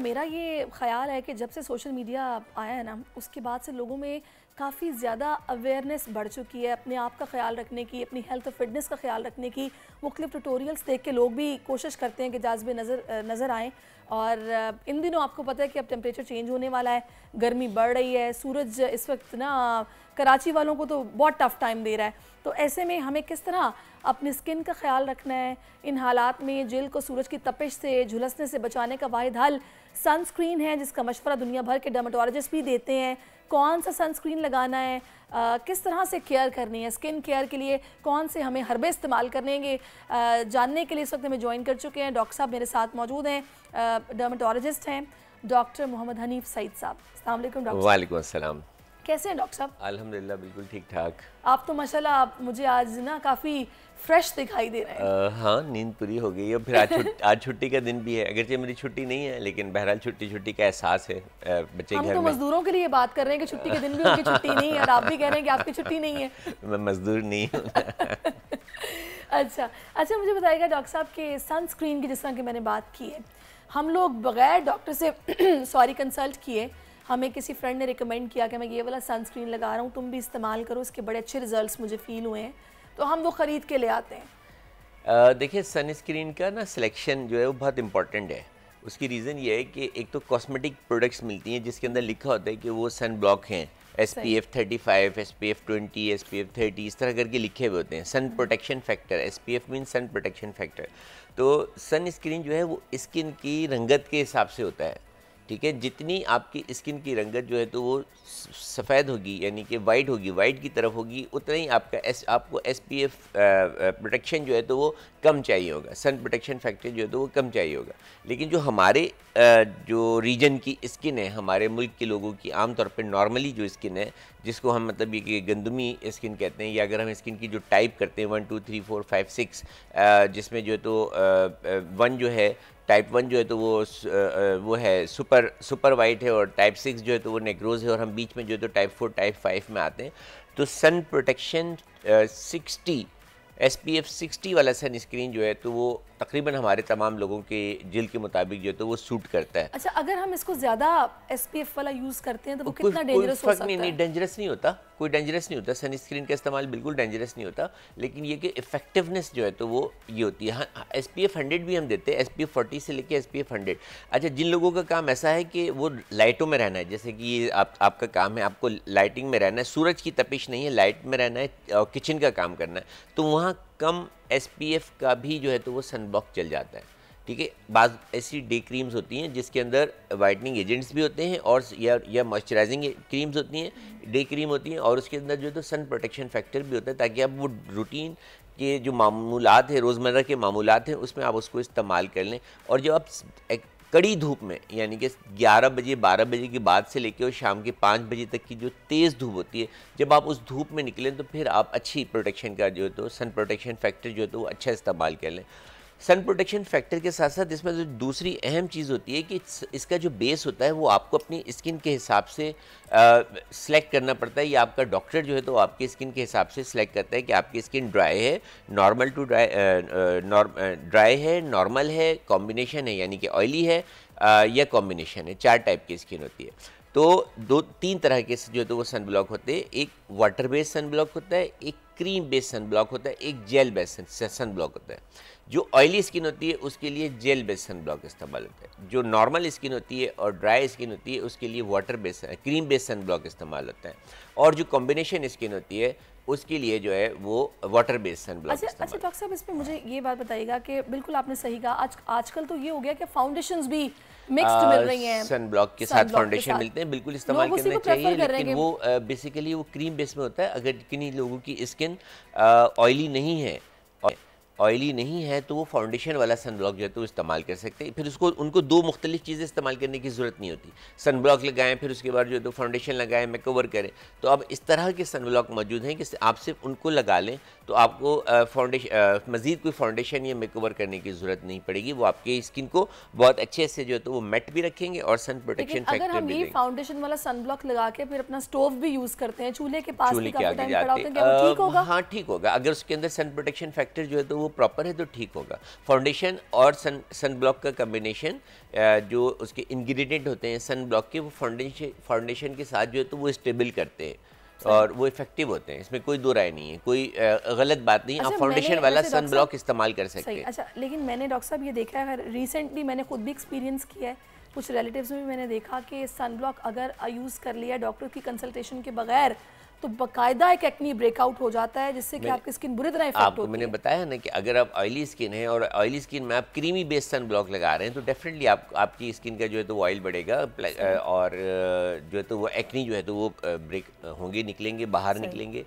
मेरा ये ख्याल है कि जब से सोशल मीडिया आया है ना उसके बाद से लोगों में काफ़ी ज़्यादा अवेयरनेस बढ़ चुकी है अपने आप का ख्याल रखने की अपनी हेल्थ और फिटनेस का ख्याल रखने की मुख्तु ट्यूटोरियल्स देख के लोग भी कोशिश करते हैं कि जाजब नज़र नज़र आएँ और इन दिनों आपको पता है कि अब टेम्परेचर चेंज होने वाला है गर्मी बढ़ रही है सूरज इस वक्त ना कराची वालों को तो बहुत टफ टाइम दे रहा है तो ऐसे में हमें किस तरह अपनी स्किन का ख्याल रखना है इन हालात में जेल को सूरज की तपिश से झुलसने से बचाने का वाहिद हल सनस्क्रीन है जिसका मशवरा दुनिया भर के डर्माटोलॉजिस्ट भी देते हैं कौन सा सनस्क्रीन लगाना है आ, किस तरह से केयर करनी है स्किन केयर के लिए कौन से हमें हर्बे इस्तेमाल करेंगे जानने के लिए इस वक्त हमें ज्वाइन कर चुके हैं डॉक्टर साहब मेरे साथ मौजूद हैं डर्माटोलॉजिस्ट हैं डॉक्टर मोहम्मद हनीफ सईद साहब अलैक्म डॉक्टर वालेकुम अस्सलाम कैसे हैं डॉक्टर साहब अल्हम्दुलिल्लाह बिल्कुल ठीक ठाक आप तो माशाल्लाह आप मुझे आज ना काफ़ी फ्रेश दिखाई दे रहे हैं हाँ नींद पूरी हो गई और फिर आज छुट, आज छुट्टी का दिन भी है अगर मेरी छुट्टी नहीं है लेकिन बहरहाल छुट्टी छुट्टी का एहसास है बच्चे हम घर तो मजदूरों के लिए बात कर रहे हैं कि छुट्टी के दिन भी उनकी छुट्टी नहीं है और आप भी कह रहे हैं कि आपकी छुट्टी नहीं है मैं मजदूर नहीं हूँ अच्छा अच्छा मुझे बताइएगा डॉक्टर साहब के सनस्क्रीन की जिस तरह की मैंने बात की है हम लोग बगैर डॉक्टर से सॉरी कंसल्ट किए हमें किसी फ्रेंड ने रिकमेंड किया कि मैं ये वाला सनस्क्रीन लगा रहा हूँ तुम भी इस्तेमाल करो इसके बड़े अच्छे रिजल्ट्स मुझे फ़ील हुए हैं तो हम वो ख़रीद के ले आते हैं देखिए सनस्क्रीन का ना सिलेक्शन जो है वो बहुत इंपॉर्टेंट है उसकी रीज़न ये है कि एक तो कॉस्मेटिक प्रोडक्ट्स मिलती हैं जिसके अंदर लिखा होता है कि वो सन ब्लॉक हैं S P F thirty five S P F twenty S P F thirty इस तरह करके लिखे हुए होते हैं sun protection factor S P F mean sun protection factor तो सन स्क्रीन जो है वो स्किन की रंगत के हिसाब से होता है ठीक है जितनी आपकी स्किन की रंगत जो है तो वो सफ़ेद होगी यानी कि वाइट होगी वाइट की तरफ होगी उतना ही आपका एस आपको एस पी एफ प्रोटेक्शन जो है तो वो कम चाहिए होगा सन प्रोटेक्शन फैक्टर जो है तो वो कम चाहिए होगा लेकिन जो हमारे जो रीजन की स्किन है हमारे मुल्क के लोगों की आमतौर पर नॉर्मली जो स्किन है जिसको हम मतलब ये कि गंदमी स्किन कहते हैं या अगर हम स्किन की जो टाइप करते हैं one two three four five six जिसमें जो है तो वन जो है टाइप वन जो है तो वो वो है सुपर सुपर वाइट है और टाइप सिक्स जो है तो वो नेक्रोज है और हम बीच में जो है तो टाइप फोर टाइप फाइव में आते हैं तो sun protection sixty S P F sixty वाला सन स्क्रीन जो है तो वो तकरीबन हमारे तमाम लोगों के जिल के मुताबिक जो तो वो सूट करता है अच्छा अगर हम इसको ज़्यादा एस पी एफ वाला यूज़ करते हैं तो वो कितना डेंजरस हो सकता नहीं, है नहीं डेंजरस नहीं होता कोई डेंजरस नहीं होता सनस्क्रीन का इस्तेमाल बिल्कुल डेंजरस नहीं होता लेकिन ये कि इफेक्टिवनेस जो है तो वो ये होती है एस पी एफ हंड्रेड भी हम देते हैं एस पी एफ फोर्टी से लेके एस पी एफ हंड्रेड अच्छा जिन लोगों का काम ऐसा है कि वो लाइटों में रहना है जैसे कि ये आप, आपका काम है आपको लाइटिंग में रहना है सूरज की तपिश नहीं है लाइट में रहना है और किचन का काम करना है तो वहाँ कम एस का भी जो है तो वो सनबॉक्स चल जाता है ठीक है बाद ऐसी डे क्रीम्स होती हैं जिसके अंदर वाइटनिंग एजेंट्स भी होते हैं और या या मॉइस्चराइजिंग क्रीम्स होती हैं डे क्रीम होती हैं और उसके अंदर जो है तो सन प्रोटेक्शन फैक्टर भी होता है ताकि आप वो रूटीन के जो मामूलत है रोज़मर्रा के मामूलत हैं उसमें आप उसको इस्तेमाल कर लें और जब आप कड़ी धूप में यानी कि 11 बजे 12 बजे के बाद से लेकर और शाम के 5 बजे तक की जो तेज़ धूप होती है जब आप उस धूप में निकलें तो फिर आप अच्छी प्रोटेक्शन का जो है तो सन प्रोटेक्शन फैक्टर जो है तो वो अच्छा इस्तेमाल कर लें सन प्रोटेक्शन फैक्टर के साथ साथ इसमें जो दूसरी अहम चीज़ होती है कि इसका जो बेस होता है वो आपको अपनी स्किन के हिसाब से सिलेक्ट करना पड़ता है या आपका डॉक्टर जो है तो आपकी स्किन के हिसाब से सिलेक्ट करता है कि आपकी स्किन ड्राई है नॉर्मल टू ड्राई ड्राई है नॉर्मल है कॉम्बिनेशन है यानी कि ऑयली है आ, या कॉम्बिनेशन है चार टाइप की स्किन होती है तो दो तीन तरह के जो है तो वो सन ब्लॉक होते हैं एक वाटर बेस्ड सन ब्लॉक होता है एक क्रीम बेस्ड सन ब्लॉक होता है एक जेल बेस्ड सन ब्लॉक होता है जो ऑयली स्किन होती है उसके लिए जेल बेस्ड सन ब्लॉक इस्तेमाल होता है जो नॉर्मल स्किन होती है और ड्राई स्किन होती है उसके लिए water based cream based sunblock इस्तेमाल होता है और जो कॉम्बिनेशन स्किन होती है उसके लिए जो है वो वाटर बेस्ड सन ब्लॉक अच्छा अच्छा डॉक्टर साहब इसमें मुझे ये बात बताइएगा कि बिल्कुल आपने सही कहा आज आजकल तो ये हो गया कि फाउंडेशन भी सन ब्लॉक के साथ फाउंडेशन मिलते हैं बिल्कुल इस्तेमाल करना चाहिए लेकिन वो बेसिकली वो क्रीम बेस में होता है अगर किन्हीं लोगों की स्किन ऑयली नहीं है ऑयली नहीं है तो वो फाउंडेशन वाला सन ब्लॉक जो है तो इस्तेमाल कर सकते हैं फिर उसको उनको दो मुख्तलिफ चीज़ें इस्तेमाल करने की ज़रूरत नहीं होती सन ब्लॉक लगाएं फिर उसके बाद जो है तो फाउंडेशन लगाएं कवर करें तो अब इस तरह के सन ब्लॉक मौजूद हैं कि आप सिर्फ उनको लगा लें तो आपको फाउंडेशन मज़ीद कोई फाउंडेशन या मेकओवर करने की ज़रूरत नहीं पड़ेगी वो आपके स्किन को बहुत अच्छे से जो है तो वो मेट भी रखेंगे और सन प्रोटेक्शन अगर हम ये फाउंडेशन वाला सन ब्लॉक लगा के फिर अपना स्टोव भी यूज़ करते हैं चूल्हे के पास चूल्हे के आगे जाते हैं हाँ ठीक होगा अगर उसके अंदर सन प्रोटेक्शन फैक्टर जो है तो वो प्रॉपर है तो ठीक होगा फाउंडेशन और सन सन ब्लॉक का कम्बिनेशन जो उसके इंग्रेडिएंट होते हैं सन ब्लॉक के वो फाउंडेशन फाउंडेशन के साथ जो है तो वो स्टेबल करते हैं और वो इफेक्टिव होते हैं इसमें कोई दो राय नहीं है कोई गलत बात नहीं आप फाउंडेशन अच्छा, वाला सन ब्लॉक इस्तेमाल कर सकते हैं अच्छा लेकिन मैंने डॉक्टर साहब ये देखा है रिसेंटली मैंने खुद भी एक्सपीरियंस किया है कुछ रिलेटिव्स में भी मैंने देखा कि सन ब्लॉक अगर यूज़ कर लिया डॉक्टर की कंसल्टेशन के बगैर तो बकायदा एक एक्नी ब्रेकआउट हो जाता है जिससे कि आपकी स्किन बुरी तरह इफेक्ट आपको मैंने बताया ना कि अगर आप ऑयली स्किन है और ऑयली स्किन में आप क्रीमी बेस सन ब्लॉक लगा रहे हैं तो डेफिनेटली आप आपकी स्किन का जो है तो ऑयल बढ़ेगा और जो है तो वो एक्नी जो है तो वो ब्रेक होंगे निकलेंगे बाहर निकलेंगे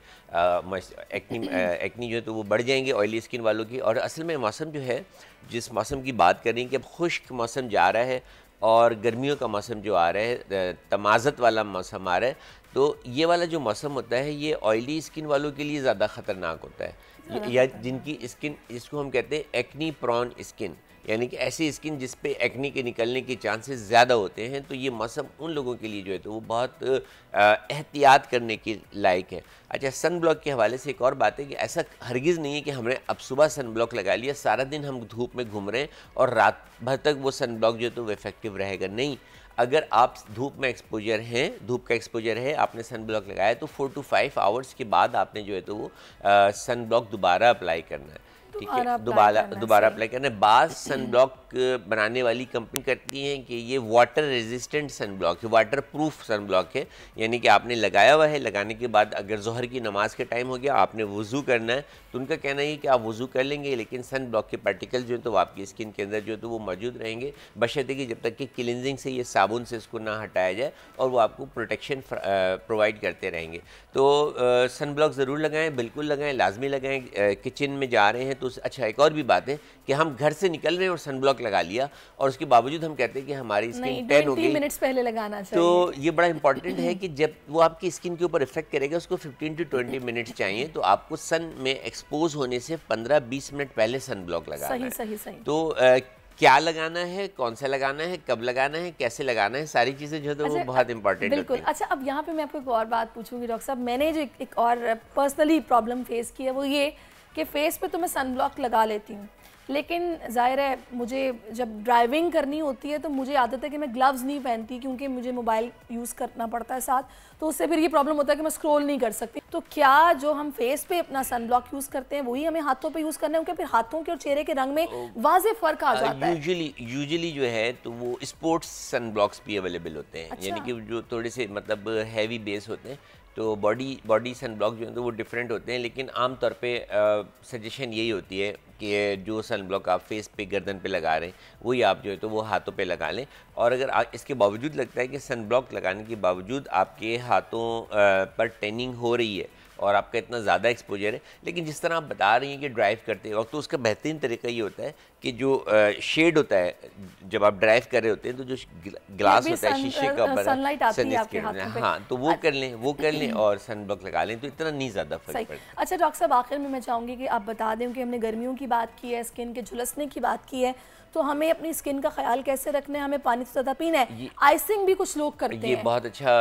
एक्नी एक्नी जो है तो वो बढ़ जाएंगे ऑयली स्किन वालों की और असल में मौसम जो है जिस मौसम की बात करें कि अब खुश्क मौसम जा रहा है और गर्मियों का मौसम जो आ रहा है तमाजत वाला मौसम आ रहा है तो ये वाला जो मौसम होता है ये ऑयली स्किन वालों के लिए ज़्यादा ख़तरनाक होता है हाँ। या जिनकी स्किन जिसको हम कहते हैं एक्नी प्रॉन स्किन यानी कि ऐसी स्किन जिस पे एक्नी के निकलने के चांसेस ज़्यादा होते हैं तो ये मौसम उन लोगों के लिए जो है तो वो बहुत एहतियात करने के लायक है अच्छा सन ब्लॉक के हवाले से एक और बात है कि ऐसा हरगिज़ नहीं है कि हमने अब सुबह सन ब्लॉक लगा लिया सारा दिन हम धूप में घूम रहे हैं और रात भर तक वो सन ब्लॉक जो है तो वो इफेक्टिव रहेगा नहीं अगर आप धूप में एक्सपोजर हैं धूप का एक्सपोजर है आपने सन ब्लॉक लगाया तो फोर टू फाइव आवर्स के बाद आपने जो है तो वो सन ब्लॉक दोबारा अप्लाई करना है ठीक है दोबारा दोबारा अप्लाई करना बाज सन ब्लॉक बनाने वाली कंपनी करती है कि ये वाटर रेजिस्टेंट सन ब्लॉक है वाटर प्रूफ सन ब्लॉक है यानी कि आपने लगाया हुआ है लगाने के बाद अगर जहर की नमाज के टाइम हो गया आपने वज़ू करना है तो उनका कहना है कि आप वज़ू कर लेंगे लेकिन सन ब्लॉक के पार्टिकल जो है तो आपकी स्किन के अंदर जो है तो वो मौजूद रहेंगे बशर्ते कि जब तक कि क्लिनजिंग से ये साबुन से इसको ना हटाया जाए और वो आपको प्रोटेक्शन प्रोवाइड करते रहेंगे तो सन ब्लॉक ज़रूर लगाएँ बिल्कुल लगाएं लाजमी लगाएँ किचन में जा रहे हैं तो तो अच्छा एक और भी बात है कि हम घर से निकल रहे हैं और सनब्लॉक लगा लिया और उसके बावजूद हम कहते हैं कि हमारी स्किन टेन हो गई मिनट्स पहले लगाना तो चाहिए तो ये बड़ा इंपॉर्टेंट है कि जब वो आपकी स्किन के ऊपर इफेक्ट करेगा उसको 15 टू 20 मिनट्स चाहिए तो आपको सन में एक्सपोज होने से पंद्रह बीस मिनट पहले सनब्लॉक लगाना सही, सही, सही। तो क्या लगाना है कौन सा लगाना है कब लगाना है कैसे लगाना है सारी चीज़ें जो है तो अच्छा, वो बहुत इंपॉर्टेंट बिल्कुल अच्छा अब यहाँ पे मैं आपको एक और बात पूछूंगी डॉक्टर साहब मैंने जो एक, एक और पर्सनली प्रॉब्लम फेस की है वो ये कि फेस पे तो मैं सनब्लॉक लगा लेती हूँ लेकिन जाहिर है मुझे जब ड्राइविंग करनी होती है तो मुझे आदत है कि मैं ग्लव्स नहीं पहनती क्योंकि मुझे मोबाइल यूज़ करना पड़ता है साथ तो उससे फिर ये प्रॉब्लम होता है कि मैं स्क्रॉल नहीं कर सकती तो क्या जो हम फेस पे अपना सनब्लॉक यूज़ करते हैं वही हमें हाथों पे यूज़ करना है क्योंकि फिर हाथों के और चेहरे के रंग में वाज फ़र्क आ जाता है यूजली यूजली जो है तो वो स्पोर्ट्स सनब्लॉक्स भी अवेलेबल होते हैं अच्छा। यानी कि जो थोड़े से मतलब हैवी बेस होते हैं तो बॉडी बॉडी सन ब्लॉक जो हैं तो वो डिफरेंट होते हैं लेकिन आम तौर पे सजेशन यही होती है कि जो सन ब्लॉक आप फेस पे गर्दन पे लगा रहे हैं वही आप जो है तो वो हाथों पे लगा लें और अगर आ, इसके बावजूद लगता है कि सन ब्लॉक लगाने के बावजूद आपके हाथों आ, पर टेनिंग हो रही है और आपका इतना ज़्यादा एक्सपोजर है लेकिन जिस तरह आप बता रही हैं कि ड्राइव करते वक्त तो उसका बेहतरीन तरीका ये होता है कि जो शेड होता है जब आप ड्राइव कर रहे होते हैं तो जो ग्लास होता है शीशे का बना हाँ तो वो कर लें वो कर लें और सन ब्लॉक लगा लें तो इतना नहीं ज़्यादा फर्क पड़ता अच्छा डॉक्टर साहब आखिर में मैं चाहूँगी कि आप बता दें कि हमने गर्मियों की बात की है स्किन के झुलसने की बात की है तो हमें अपनी स्किन का ख्याल कैसे रखना है हमें पानी तो ज़्यादा पीना है आइसिंग भी कुछ लोग करते ये हैं ये बहुत अच्छा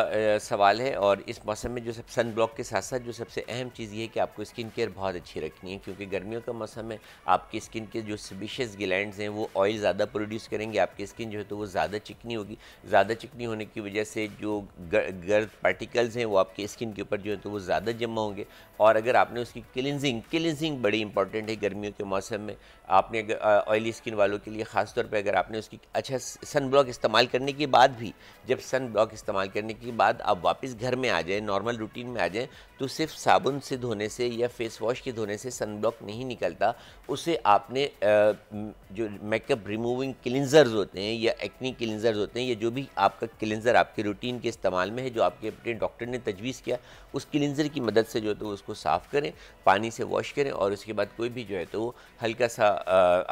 सवाल है और इस मौसम में जो सब सन ब्लॉक के साथ साथ जो सबसे अहम चीज़ ये कि आपको स्किन केयर बहुत अच्छी रखनी है क्योंकि गर्मियों का मौसम है आपकी स्किन के जो स्पिशियस ग्लैंड हैं वो ऑयल ज़्यादा प्रोड्यूस करेंगे आपकी स्किन जो है तो वो ज़्यादा चिकनी होगी ज़्यादा चिकनी होने की वजह से जो गर्द पार्टिकल्स हैं वो आपकी स्किन के ऊपर जो है तो वो ज़्यादा जमा होंगे और अगर आपने उसकी क्लिनजिंग क्लिनजिंग बड़ी इंपॉर्टेंट है गर्मियों के मौसम में आपने ऑयली स्किन वालों के लिए चाहिए ख़ासतौर पर अगर आपने उसकी अच्छा सन ब्लॉक इस्तेमाल करने के बाद भी जब सन ब्लॉक इस्तेमाल करने के बाद आप वापस घर में आ जाएँ नॉर्मल रूटीन में आ जाएँ तो सिर्फ साबुन से धोने से या फेस वॉश के धोने से सन ब्लॉक नहीं निकलता उसे आपने जो मेकअप रिमूविंग क्लिनजर्स होते हैं या एक्नी क्लिनजर्स होते हैं या जो भी आपका क्लिनजर आपके रूटीन के इस्तेमाल में है जो आपके अपने डॉक्टर ने तजवीज़ किया उस क्लिनजर की मदद से जो है तो उसको साफ़ करें पानी से वॉश करें और उसके बाद कोई भी जो है तो हल्का सा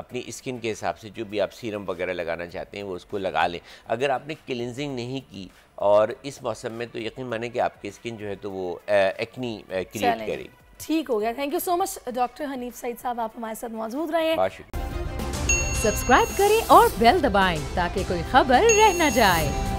अपनी स्किन के हिसाब से जो जो भी आप सीरम वगैरह लगाना चाहते हैं वो उसको लगा लें अगर आपने क्लिनजिंग नहीं की और इस मौसम में तो यकीन माने कि आपकी स्किन जो है तो वो एक्नी क्रिएट करेगी ठीक हो गया thank you so much doctor Hanif Saeed साहब आप हमारे साथ मौजूद रहे सब्सक्राइब करें और बेल दबाएं ताकि कोई खबर रह न जाए